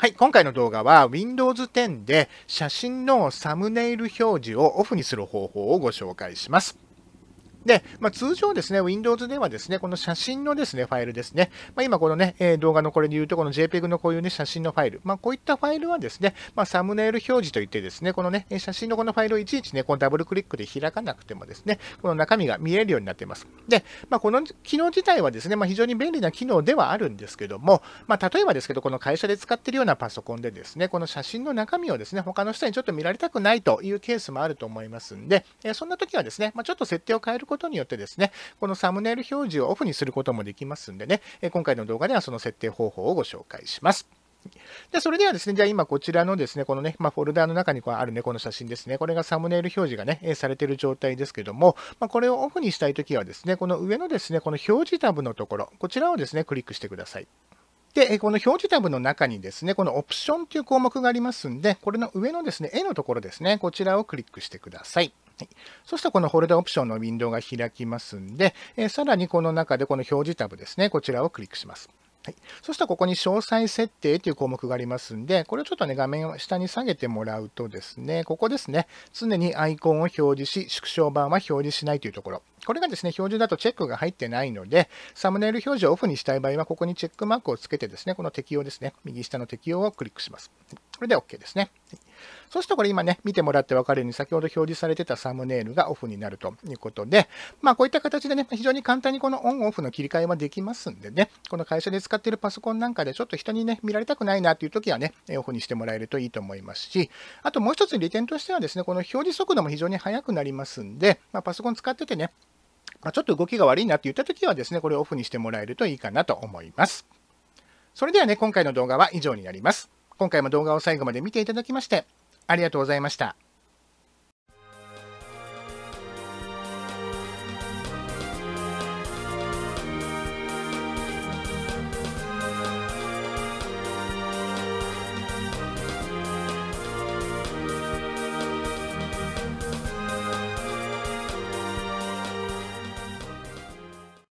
はい、今回の動画は Windows 10で写真のサムネイル表示をオフにする方法をご紹介します。で、まあ、通常ですね、Windows ではですね、この写真のですね、ファイルですね、まあ、今このね、え動画のこれで言うと、この JPEG のこういうね、写真のファイル、まあ、こういったファイルはですね、まサムネイル表示といってですね、このね、写真のこのファイルをいちいちね、このダブルクリックで開かなくてもですね、この中身が見えるようになっています。で、まこの機能自体はですね、ま非常に便利な機能ではあるんですけども、ま例えばですけど、この会社で使ってるようなパソコンでですね、この写真の中身をですね、他の人にちょっと見られたくないというケースもあると思いますんで、えそんな時はですね、まちょっと設定を変えることことによってですね、このサムネイル表示をオフにすることもできますんでね、今回の動画ではその設定方法をご紹介します。で、それではですね、じゃあ今こちらのですね、このね、まあ、フォルダーの中にこうあるね、この写真ですね、これがサムネイル表示がね、されている状態ですけども、まあ、これをオフにしたいときはですね、この上のですね、この表示タブのところ、こちらをですね、クリックしてください。で、この表示タブの中にですね、このオプションという項目がありますんで、これの上のですね、絵のところですね、こちらをクリックしてください。はい、そしたらこのホルダーオプションのウィンドウが開きますんで、えー、さらにこの中でこの表示タブですね、こちらをクリックします。はい、そしたらここに詳細設定という項目がありますんで、これをちょっとね、画面を下に下げてもらうとですね、ここですね、常にアイコンを表示し、縮小版は表示しないというところ。これがですね、表示だとチェックが入ってないので、サムネイル表示をオフにしたい場合は、ここにチェックマークをつけてですね、この適用ですね、右下の適用をクリックします。これで OK ですね。そうするとこれ今ね、見てもらってわかるように、先ほど表示されてたサムネイルがオフになるということで、まあこういった形でね、非常に簡単にこのオンオフの切り替えはできますんでね、この会社で使っているパソコンなんかでちょっと人にね、見られたくないなっていう時はね、オフにしてもらえるといいと思いますし、あともう一つ利点としてはですね、この表示速度も非常に速くなりますんで、まあ、パソコン使っててね、まあ、ちょっと動きが悪いなって言った時はですね、これをオフにしてもらえるといいかなと思います。それではね、今回の動画は以上になります。今回も動画を最後まで見ていただきまして、ありがとうございました。